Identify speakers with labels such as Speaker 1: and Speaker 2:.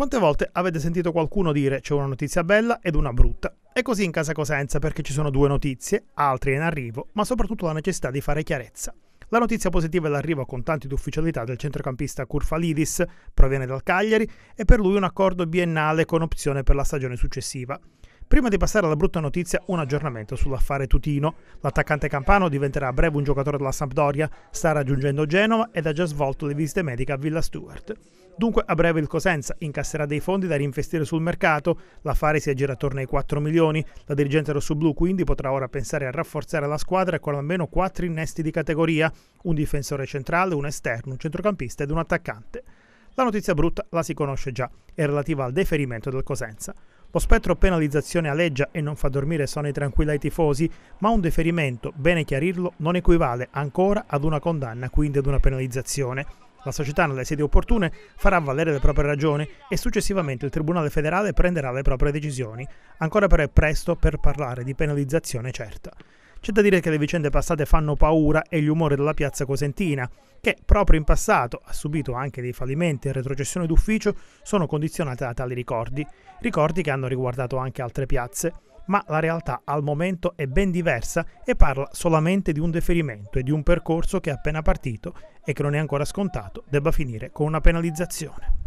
Speaker 1: Quante volte avete sentito qualcuno dire c'è una notizia bella ed una brutta? E così in casa Cosenza perché ci sono due notizie, altre in arrivo, ma soprattutto la necessità di fare chiarezza. La notizia positiva è l'arrivo a contanti d'ufficialità del centrocampista Kurfalidis, proviene dal Cagliari, e per lui un accordo biennale con opzione per la stagione successiva. Prima di passare alla brutta notizia, un aggiornamento sull'affare Tutino. L'attaccante campano diventerà a breve un giocatore della Sampdoria, sta raggiungendo Genova ed ha già svolto le visite mediche a Villa Stewart. Dunque a breve il Cosenza incasserà dei fondi da reinvestire sul mercato, l'affare si aggira attorno ai 4 milioni, la dirigente rossoblu quindi potrà ora pensare a rafforzare la squadra con almeno 4 innesti di categoria, un difensore centrale, un esterno, un centrocampista ed un attaccante. La notizia brutta la si conosce già, è relativa al deferimento del Cosenza. Lo spettro penalizzazione aleggia e non fa dormire sonni tranquilla ai tifosi, ma un deferimento, bene chiarirlo, non equivale ancora ad una condanna, quindi ad una penalizzazione. La società nelle sedi opportune farà valere le proprie ragioni e successivamente il Tribunale federale prenderà le proprie decisioni. Ancora però è presto per parlare di penalizzazione certa. C'è da dire che le vicende passate fanno paura e gli umori della piazza cosentina, che proprio in passato ha subito anche dei fallimenti e retrocessioni d'ufficio, sono condizionate da tali ricordi, ricordi che hanno riguardato anche altre piazze ma la realtà al momento è ben diversa e parla solamente di un deferimento e di un percorso che è appena partito e che non è ancora scontato debba finire con una penalizzazione.